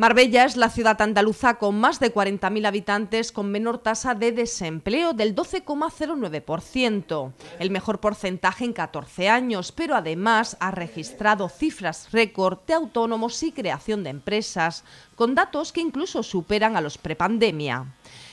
Marbella es la ciudad andaluza con más de 40.000 habitantes con menor tasa de desempleo del 12,09%, el mejor porcentaje en 14 años, pero además ha registrado cifras récord de autónomos y creación de empresas, con datos que incluso superan a los prepandemia.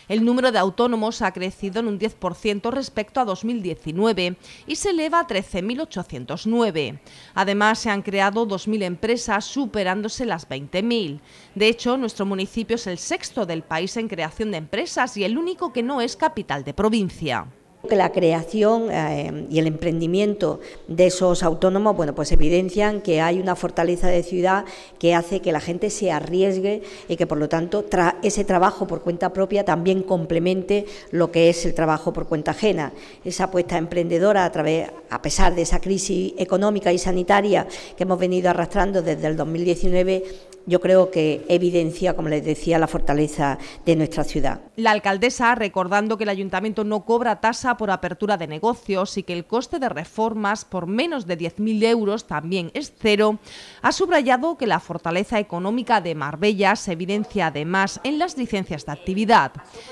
El número de autónomos ha crecido en un 10% respecto a 2019 y se eleva a 13.809. Además, se han creado 2.000 empresas, superándose las 20.000. De hecho, nuestro municipio es el sexto del país en creación de empresas y el único que no es capital de provincia que la creación eh, y el emprendimiento de esos autónomos, bueno, pues evidencian que hay una fortaleza de ciudad que hace que la gente se arriesgue y que por lo tanto ese trabajo por cuenta propia también complemente lo que es el trabajo por cuenta ajena. Esa apuesta emprendedora a través a pesar de esa crisis económica y sanitaria que hemos venido arrastrando desde el 2019, yo creo que evidencia, como les decía, la fortaleza de nuestra ciudad. La alcaldesa, recordando que el ayuntamiento no cobra tasa por apertura de negocios y que el coste de reformas por menos de 10.000 euros también es cero, ha subrayado que la fortaleza económica de Marbella se evidencia además en las licencias de actividad.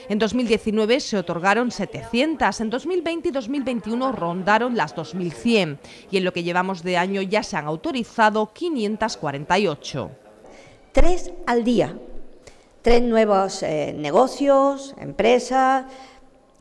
En 2019 se otorgaron 700, en 2020 y 2021 rondaron las dos. 2100 y en lo que llevamos de año ya se han autorizado 548. Tres al día, tres nuevos eh, negocios, empresas,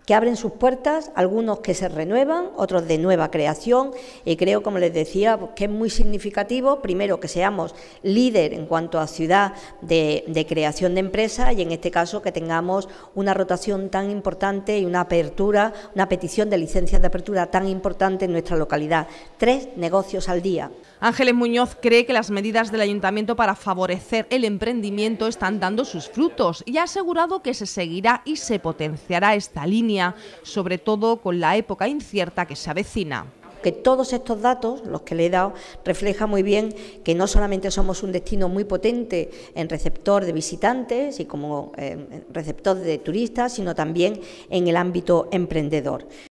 que abren sus puertas, algunos que se renuevan, otros de nueva creación, y creo, como les decía, que es muy significativo, primero, que seamos líder en cuanto a ciudad de, creación de empresas, y en este caso que tengamos una rotación tan importante y una apertura, una petición de licencias de apertura tan importante en nuestra localidad. Tres negocios al día. Ángeles Muñoz cree que las medidas del ayuntamiento para favorecer el emprendimiento están dando sus frutos y ha asegurado que se seguirá y se potenciará esta línea sobre todo con la época incierta que se avecina que todos estos datos, los que le he dado, refleja muy bien que no solamente somos un destino muy potente en receptor de visitantes y como eh, receptor de turistas, sino también en el ámbito emprendedor.